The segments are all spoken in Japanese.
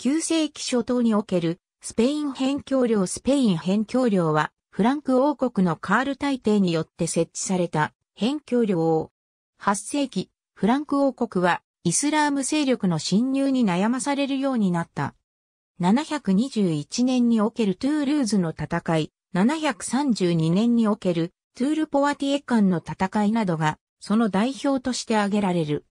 9世紀初頭におけるスペイン辺境領スペイン辺境領はフランク王国のカール大帝によって設置された辺境領。8世紀、フランク王国はイスラーム勢力の侵入に悩まされるようになった。721年におけるトゥールーズの戦い、732年におけるトゥールポワティエ間の戦いなどがその代表として挙げられる。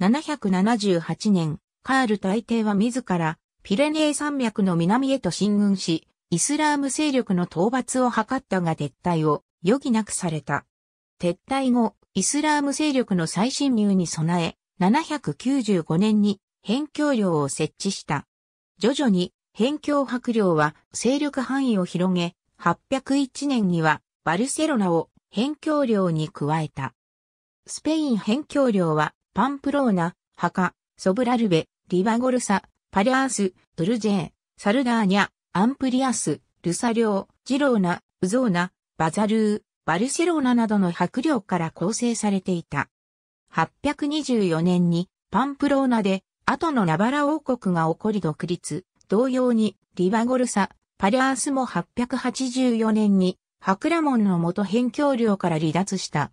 778年、カール大帝は自らピレネー山脈の南へと進軍し、イスラーム勢力の討伐を図ったが撤退を余儀なくされた。撤退後、イスラーム勢力の再侵入に備え、795年に辺境領を設置した。徐々に辺境伯領は勢力範囲を広げ、801年にはバルセロナを辺境領に加えた。スペイン辺境領はパンプローナ、ハカ、ソブラルベ、リバゴルサ、パリアース、ウルジェー、サルダーニャ、アンプリアス、ルサリョー、ジローナ、ウゾーナ、バザルー、バルセローナなどの白領から構成されていた。824年にパンプローナで後のナバラ王国が起こり独立、同様にリバゴルサ、パリアースも884年に、ハクラモンの元辺境領から離脱した。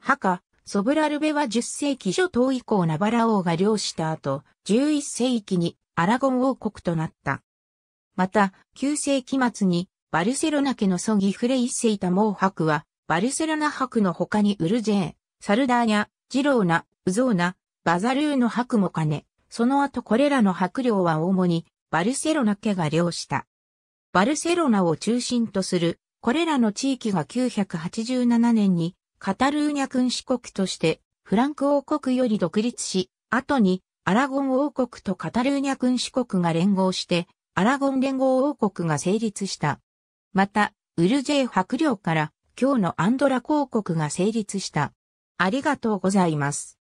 ハカ、ソブラルベは10世紀初頭以降ナバラ王が領した後、11世紀にアラゴン王国となった。また、9世紀末にバルセロナ家のソギフレイ世タモー博は、バルセロナ博の他にウルジェー、サルダーニャ、ジローナ、ウゾーナ、バザルーの博も兼ね、その後これらの博領は主にバルセロナ家が領した。バルセロナを中心とするこれらの地域が987年にカタルーニャ君主国としてフランク王国より独立し、後にアラゴン王国とカタルーニャ君主国が連合して、アラゴン連合王国が成立した。また、ウルジェイ伯領から今日のアンドラ公国が成立した。ありがとうございます。